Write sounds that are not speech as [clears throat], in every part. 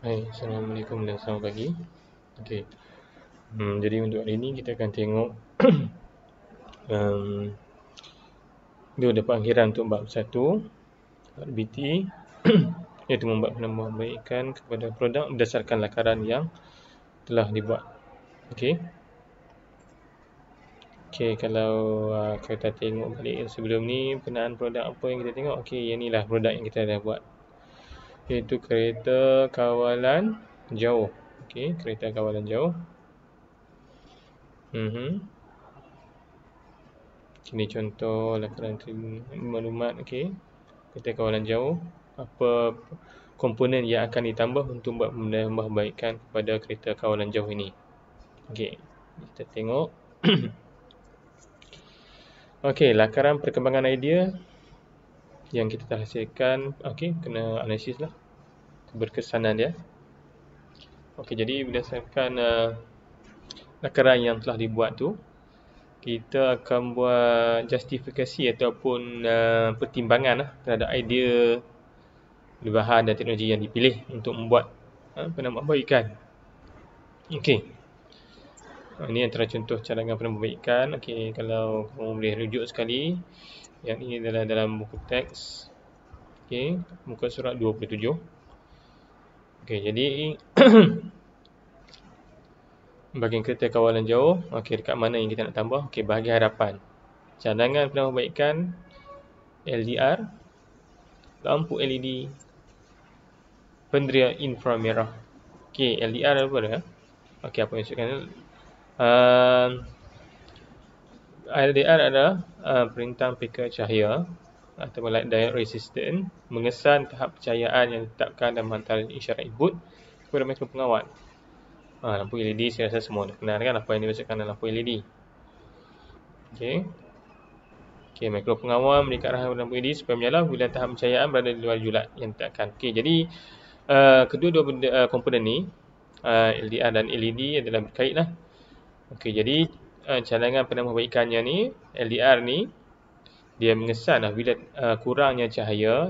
Hai, Assalamualaikum dan selamat pagi okay. hmm, Jadi untuk hari ini kita akan tengok [clears throat] um, Dua dapat akhiran untuk bab 1 BT [clears throat] Iaitu membuat penambahan baikkan kepada produk berdasarkan lakaran yang telah dibuat Okey Okey, kalau uh, kita tengok balik yang sebelum ni Penaan produk apa yang kita tengok Okey, yang lah produk yang kita dah buat iaitu kereta kawalan jauh. Okey, kereta kawalan jauh. Mhm. Mm Ini contoh lakaran laporan maklumat okey. Kereta kawalan jauh apa komponen yang akan ditambah untuk buat pembaikan pada kereta kawalan jauh ini. Okey, kita tengok. [clears throat] okey, lakaran perkembangan idea yang kita telah hasilkan, okey, kena analisislah keberkesanan dia ya. Okey, jadi berdasarkan uh, nakaran yang telah dibuat tu kita akan buat justifikasi ataupun uh, pertimbangan uh, terhadap idea bahan dan teknologi yang dipilih untuk membuat uh, penambahbaikan Okey. Uh, ini antara contoh cadangan penambahbaikan. Okey, kalau kamu boleh rujuk sekali yang ini adalah dalam buku teks. Okey, muka surat 27. Okey, jadi [clears throat] bahagian kereta kawalan jauh, okey dekat mana yang kita nak tambah? Okey, bahagian hadapan. Cadangan penambahbaikan LDR lampu LED penderia inframerah. Okey, LDR apa dah? Okey, apa yang saya cakap Uh, LDR adalah uh, perintang pika cahaya atau like direct resistance mengesan tahap percayaan yang ditetapkan dalam hantaran isyarat input kepada mikro pengawal. Ha, lampu LED saya rasa semua dah kenal kan apa yang dimaksudkan dalam lampu LED. Okey. Okey, mikro pengawal mereka arahan kepada lampu LED supaya menyala bila tahap percayaan berada di luar julat yang ditetapkan. Okey, jadi uh, kedua-dua uh, komponen ni uh, eh, LDR dan LED adalah berkaitlah. Okey, jadi uh, cadangan penambahbaikannya ni LDR ni dia mengesan lah bila uh, kurangnya cahaya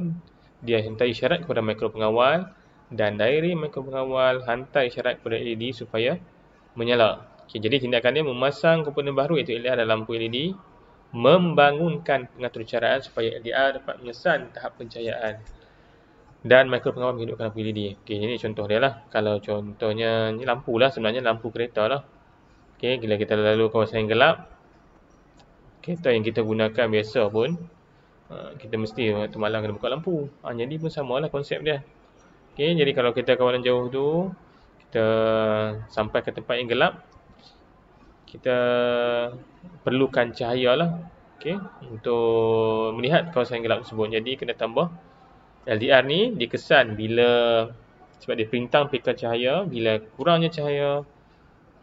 dia hantar isyarat kepada mikro pengawal dan diary mikro pengawal hantar isyarat kepada LED supaya menyala. Okay, jadi tindakan dia memasang komponen baru iaitu LED dalam lampu LED membangunkan pengatur cahayaan supaya LDR e dapat mengesan tahap pencahayaan dan mikro pengawal menghidupkan lampu LED. Okay, ini contoh dia lah. Kalau contohnya ni lampu lah sebenarnya lampu kereta lah. Okay, bila kita lalu kawasan yang gelap, kereta yang kita gunakan biasa pun uh, kita mesti waktu malam kena buka lampu ha, jadi pun samalah konsep dia okay, jadi kalau kita kawalan jauh tu kita sampai ke tempat yang gelap kita perlukan cahaya lah okay, untuk melihat kawasan yang gelap tersebut jadi kena tambah LDR ni dikesan bila sebab dia perintang pika cahaya bila kurangnya cahaya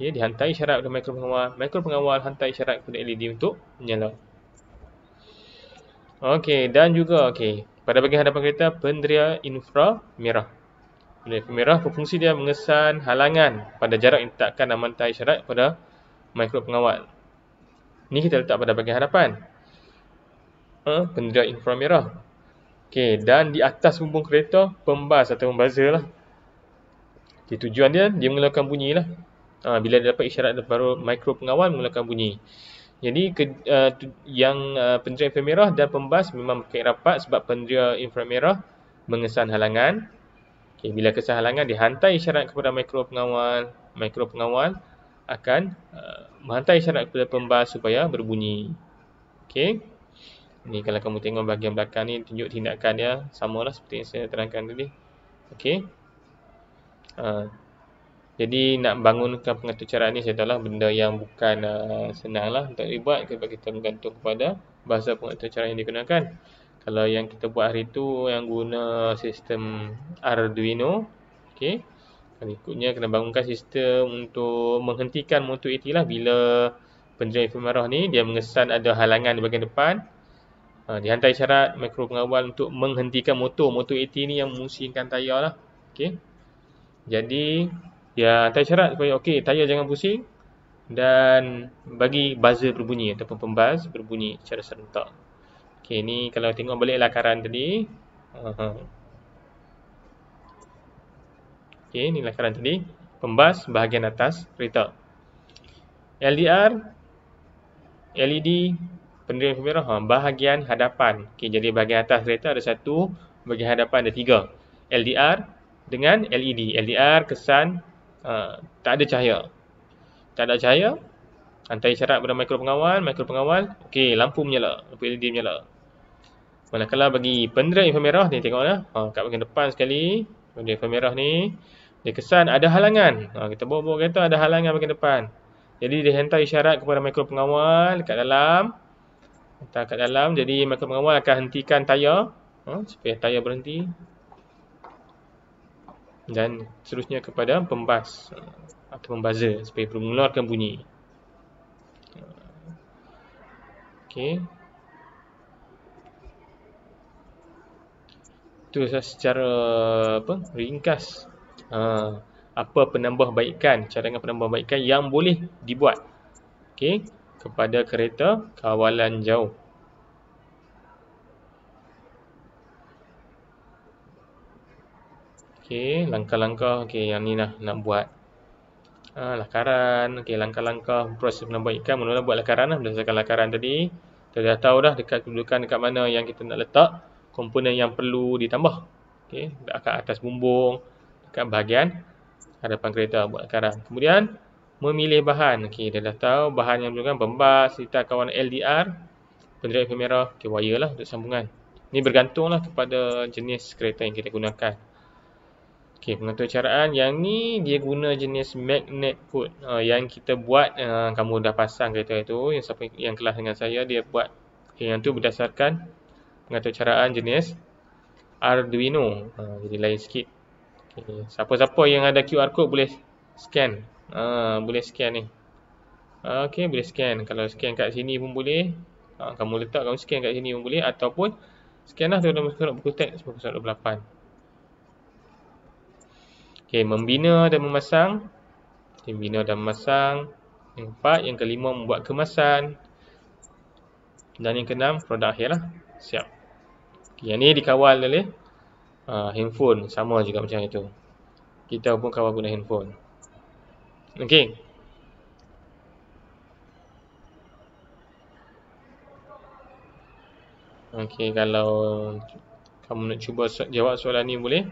ya, dihantar isyarat kepada mikro pengawal, mikro e pengawal hantar isyarat kepada LED untuk menyala. Okey, dan juga okey, pada bahagian hadapan kereta penderia infra merah. Penderia merah berfungsi dia mengesan halangan pada jarak yang ditetapkan dan hantar isyarat kepada mikro pengawal. Ini kita letak pada bahagian hadapan. Uh, eh, penderia infra merah. Okey, dan di atas bumbung kereta pembas atau pembazer lah. Okay, tujuan dia, dia mengeluarkan bunyi lah. Ha, bila dapat isyarat baru mikro pengawal mengeluarkan bunyi. Jadi ke, uh, yang uh, ah, pendria inframerah dan pembas memang pakai rapat sebab pendria inframerah mengesan halangan. Okay, bila kesan halangan dihantar isyarat kepada mikro pengawal, mikro pengawal akan uh, menghantar isyarat kepada pembas supaya berbunyi. Okay, Ini kalau kamu tengok bahagian belakang ni tunjuk tindakan dia samalah seperti yang saya terangkan tadi. Okey. Uh, jadi nak bangunkan pengaturcaraan ni adalah benda yang bukan uh, senang lah untuk dibuat sebab kita bergantung kepada bahasa pengaturcaraan yang digunakan. Kalau yang kita buat hari tu yang guna sistem Arduino, okey. Berikutnya kena bangunkan sistem untuk menghentikan motor IT e lah bila penjara efemerah ni dia mengesan ada halangan di bahagian depan. Uh, dihantar syarat mikro pengawal untuk menghentikan motor. Motor IT e ni yang mengusingkan tayar lah. Okey. Jadi Ya, antara syarat supaya okey, tayar jangan pusing dan bagi buzzer berbunyi ataupun pembaz berbunyi secara serentak. Okey, ni kalau tengok balik lakaran tadi. Okey, ni lakaran tadi. pembaz bahagian atas kereta. LDR, LED, penerian kamera, ha, bahagian hadapan. Okey, jadi bahagian atas kereta ada satu, bahagian hadapan ada tiga. LDR dengan LED. LDR kesan Ah, tak ada cahaya. Tak ada cahaya, hantar isyarat pada mikro pengawal, mikro pengawal, okey, lampu menyala, lampu LED menyala. Manakala bagi pendera info merah ni tengoklah, ha ah, kat bagian depan sekali, pendera info merah ni, dia kesan ada halangan. Ha, kita bawa-bawa kereta ada halangan bagian depan. Jadi dia hantar isyarat kepada mikro pengawal kat dalam hantar kat dalam, jadi mikro pengawal akan hentikan tayar ha, supaya tayar berhenti dan seterusnya kepada pembas atau pembazer supaya mengeluarkan bunyi. Okey. Itu secara apa ringkas ha, apa penambahbaikan, cadangan penambahbaikan yang boleh dibuat. Okey, kepada kereta kawalan jauh. Okey, langkah-langkah okey yang ni nak nak buat. Ah, lakaran, okey langkah-langkah proses menambahikan, mula-mula buat lakaran lah berdasarkan lakaran tadi. Kita dah tahu dah dekat kedudukan dekat mana yang kita nak letak komponen yang perlu ditambah. Okey, dekat atas bumbung, dekat bahagian hadapan kereta buat lakaran. Kemudian memilih bahan. Okey, dah dah tahu bahan yang diperlukan pembas sitar kawan LDR, penderet kamera. okey wire lah untuk sambungan. Ini bergantunglah kepada jenis kereta yang kita gunakan. Okey, pengaturcaraan yang ni dia guna jenis magnet put uh, ah, yang kita buat uh, kamu dah pasang kereta itu yang siapa yang kelas dengan saya dia buat okay, yang tu berdasarkan pengaturcaraan jenis Arduino. Uh, jadi lain sikit. Okey, siapa-siapa yang ada QR code boleh scan. Uh, boleh scan ni. Okey, boleh scan. Kalau scan kat sini pun boleh. Uh, kamu letak kamu scan kat sini pun boleh ataupun scanlah dalam skrin buku teks 1028. Okey, membina dan memasang. Okay, membina dan memasang. Yang keempat, yang kelima membuat kemasan. Dan yang keenam produk akhir lah Siap. Okay, yang ni dikawal oleh uh, handphone sama juga macam itu. Kita pun kawal guna handphone. Okey. Okey, kalau kamu nak cuba jawab soalan ni boleh?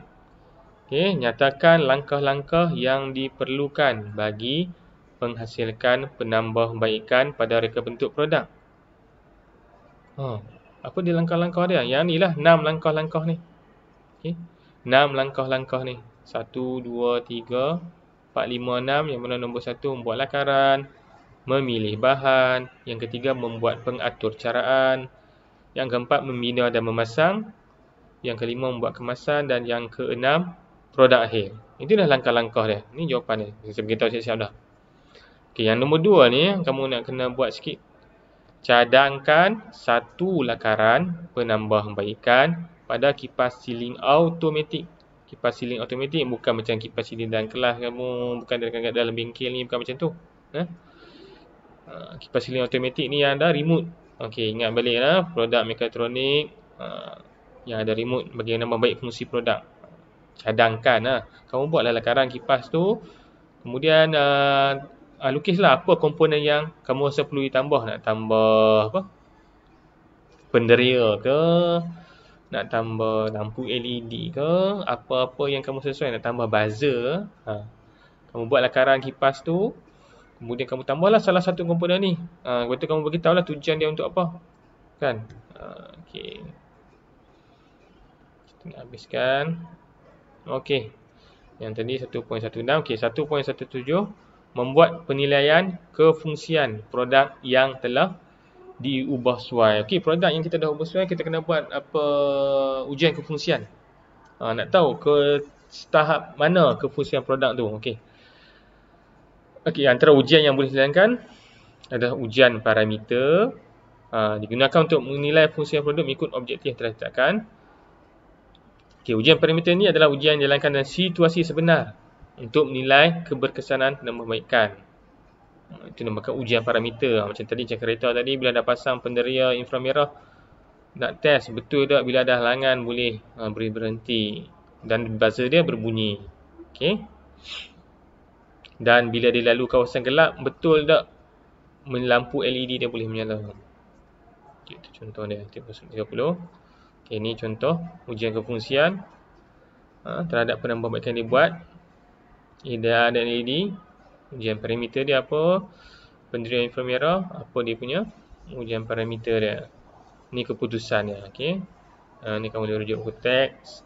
Okey, nyatakan langkah-langkah yang diperlukan bagi menghasilkan penambahbaikan pada reka bentuk produk. Ha, apa dia langkah-langkah dia? Yang inilah 6 langkah-langkah ni. Okey. 6 langkah-langkah ni. 1 2 3 4 5 6 yang mana nombor 1 membuat lakaran, memilih bahan, yang ketiga membuat pengatur caraan. yang keempat membina dan memasang, yang kelima membuat kemasan dan yang keenam produk akhir. Itulah langkah-langkah dia. Ini jawapan dia. Saya beritahu siap-siap dah. Okay, yang nombor dua ni, kamu nak kena buat sikit. Cadangkan satu lakaran penambahbaikan pada kipas siling automatik. Kipas siling automatik bukan macam kipas siling dalam kelas kamu. Bukan dekat dalam bengkel ni. Bukan macam tu. Eh? Kipas siling automatik ni yang ada remote. Okey, ingat balik lah, Produk mekatronik ha, yang ada remote bagi menambah baik fungsi produk cadangkan lah. Kamu buatlah lekaran lah kipas tu. Kemudian uh, uh, lukislah apa komponen yang kamu rasa perlu ditambah. Nak tambah apa? Penderia ke? Nak tambah lampu LED ke? Apa-apa yang kamu sesuai nak tambah buzzer ke? Ha. kamu buat lekaran kipas tu. Kemudian kamu tambahlah salah satu komponen ni. Uh, lepas tu kamu beritahu lah tujuan dia untuk apa. Kan? Uh, ha, okay. Kita nak habiskan. Okey. Yang tadi 1.16. Okey, 1.17 membuat penilaian kefungsian produk yang telah diubah suai. Okey, produk yang kita dah ubah suai kita kena buat apa ujian kefungsian. Ha, nak tahu ke tahap mana kefungsian produk tu. Okey. Okey, antara ujian yang boleh dilakukan ada ujian parameter Uh, digunakan untuk menilai fungsi produk ikut objektif yang telah ditetapkan Okey, ujian perimeter ni adalah ujian yang jalankan dalam situasi sebenar untuk menilai keberkesanan dan membaikkan. Itu namakan ujian parameter. Ha, macam tadi cek kereta tadi bila dah pasang penderia inframerah nak test betul tak bila ada halangan boleh ha, beri berhenti dan buzzer dia berbunyi. Okay. Dan bila dia lalu kawasan gelap betul tak lampu LED dia boleh menyala. Okay, itu contoh dia. 30. Okay, ini contoh ujian kefungsian ha, terhadap penambahbaikan yang dibuat. Ida dan LED. Ujian parameter dia apa? Pendirian infomera. Apa dia punya? Ujian parameter dia. Ini keputusan dia. Okay. Ha, ini kamu boleh rujuk ke teks.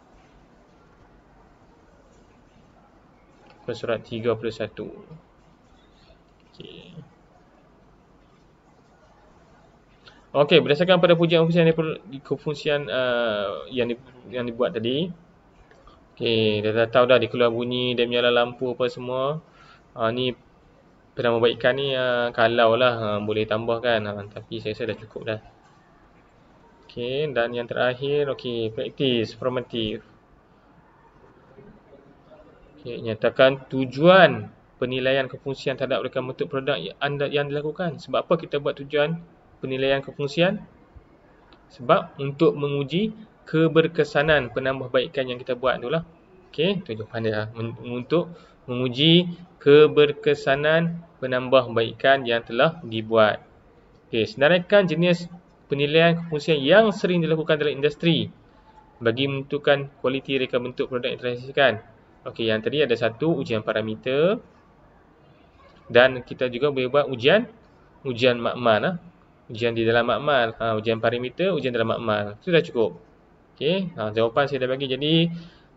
Ke surat 31. Okay. Okey, berdasarkan pada pujian fungsi yang kefungsian uh, yang di, yang dibuat tadi. Okey, dah, dah tahu dah dia keluar bunyi, dia menyala lampu apa semua. Ha uh, ni penambahbaikan ni uh, kalau lah uh, boleh tambahkan uh, tapi saya rasa dah cukup dah. Okey, dan yang terakhir okey, practice formative. Okey, nyatakan tujuan penilaian kefungsian terhadap rekaan untuk produk anda yang dilakukan. Sebab apa kita buat tujuan penilaian kefungsian sebab untuk menguji keberkesanan penambahbaikan yang kita buat itulah okey itu jawapan dia untuk menguji keberkesanan penambahbaikan yang telah dibuat okey senaraikan jenis penilaian kefungsian yang sering dilakukan dalam industri bagi menentukan kualiti reka bentuk produk yang dihasilkan okey yang tadi ada satu ujian parameter dan kita juga boleh buat ujian ujian makmanlah ujian di dalam makmal. Ha, ujian parameter, ujian dalam makmal. Itu dah cukup. Okey. Ha, jawapan saya dah bagi. Jadi,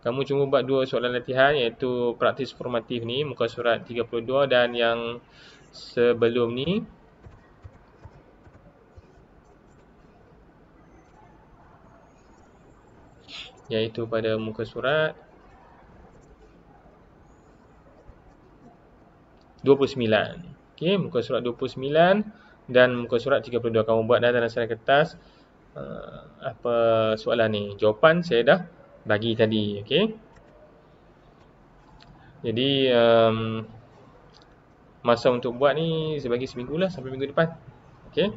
kamu cuma buat dua soalan latihan iaitu praktis formatif ni. Muka surat 32 dan yang sebelum ni. Iaitu pada muka surat. 29. Okey, muka surat 29 dan muka surat 32 kamu buat dalam dalam kertas uh, apa soalan ni jawapan saya dah bagi tadi okey jadi um, masa untuk buat ni sebagai seminggu lah sampai minggu depan okey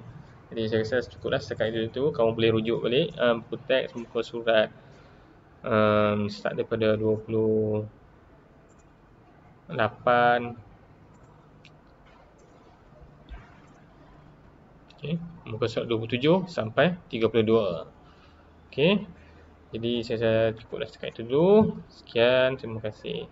jadi saya rasa cukup lah setakat itu, itu kamu boleh rujuk balik um, buku teks muka surat um, start daripada 20 8 Okey, muka surat 27 sampai 32. Okey. Jadi saya, saya cukuplah setakat itu dulu. Sekian, terima kasih.